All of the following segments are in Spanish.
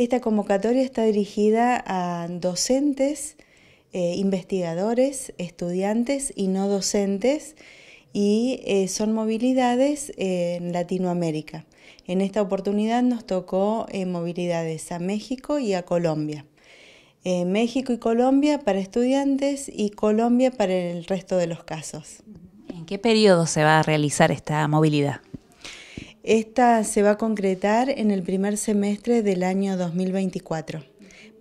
Esta convocatoria está dirigida a docentes, eh, investigadores, estudiantes y no docentes y eh, son movilidades en Latinoamérica. En esta oportunidad nos tocó eh, movilidades a México y a Colombia. México y Colombia para estudiantes y Colombia para el resto de los casos. ¿En qué periodo se va a realizar esta movilidad? Esta se va a concretar en el primer semestre del año 2024,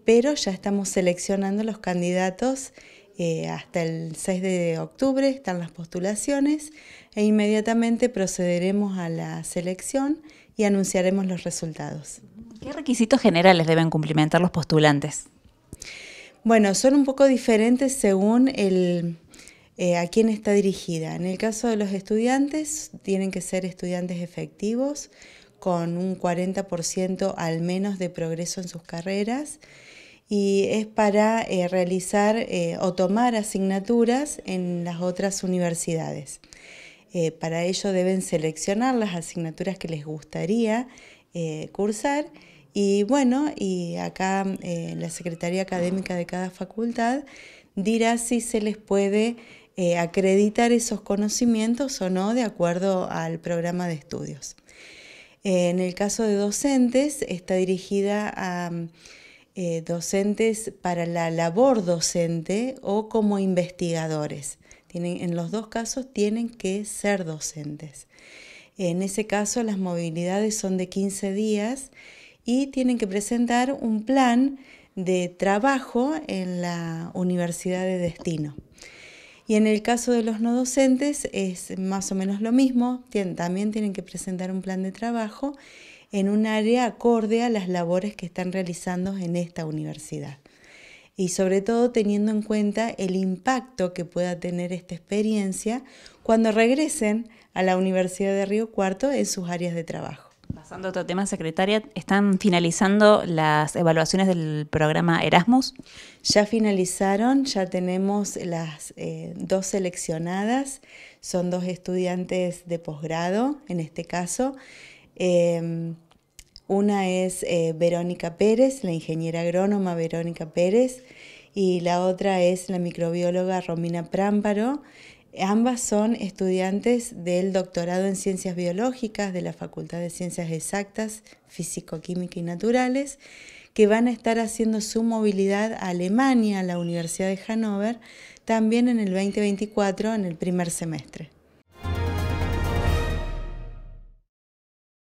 pero ya estamos seleccionando los candidatos eh, hasta el 6 de octubre, están las postulaciones e inmediatamente procederemos a la selección y anunciaremos los resultados. ¿Qué requisitos generales deben cumplimentar los postulantes? Bueno, son un poco diferentes según el, eh, a quién está dirigida. En el caso de los estudiantes, tienen que ser estudiantes efectivos con un 40% al menos de progreso en sus carreras y es para eh, realizar eh, o tomar asignaturas en las otras universidades. para ello deben seleccionar las asignaturas que les gustaría cursar y bueno, y acá la Secretaría Académica de cada facultad dirá si se les puede eh, acreditar esos conocimientos o no de acuerdo al programa de estudios. Eh, en el caso de docentes, está dirigida a eh, docentes para la labor docente o como investigadores. en los dos casos tienen que ser docentes. En ese caso, las movilidades son de 15 días y tienen que presentar un plan de trabajo en la universidad de destino. Y en el caso de los no docentes es más o menos lo mismo, también tienen que presentar un plan de trabajo en un área acorde a las labores que están realizando en esta universidad. Y sobre todo teniendo en cuenta el impacto que pueda tener esta experiencia cuando regresen a la Universidad de Río Cuarto en sus áreas de trabajo. Pasando a otro tema, secretaria, están finalizando las evaluaciones del programa Erasmus. Ya finalizaron, ya tenemos las eh, dos seleccionadas, son dos estudiantes de posgrado, en este caso. Em, una es eh, Verónica Pérez, la ingeniera agrónoma Verónica Pérez, y la otra es la microbióloga Romina Prámparo. Ambas son estudiantes del doctorado en Ciencias Biológicas de la Facultad de Ciencias Exactas, Físico, Química y Naturales, que van a estar haciendo su movilidad a Alemania, a la Universidad de Hannover, también en el 2024, en el primer semestre.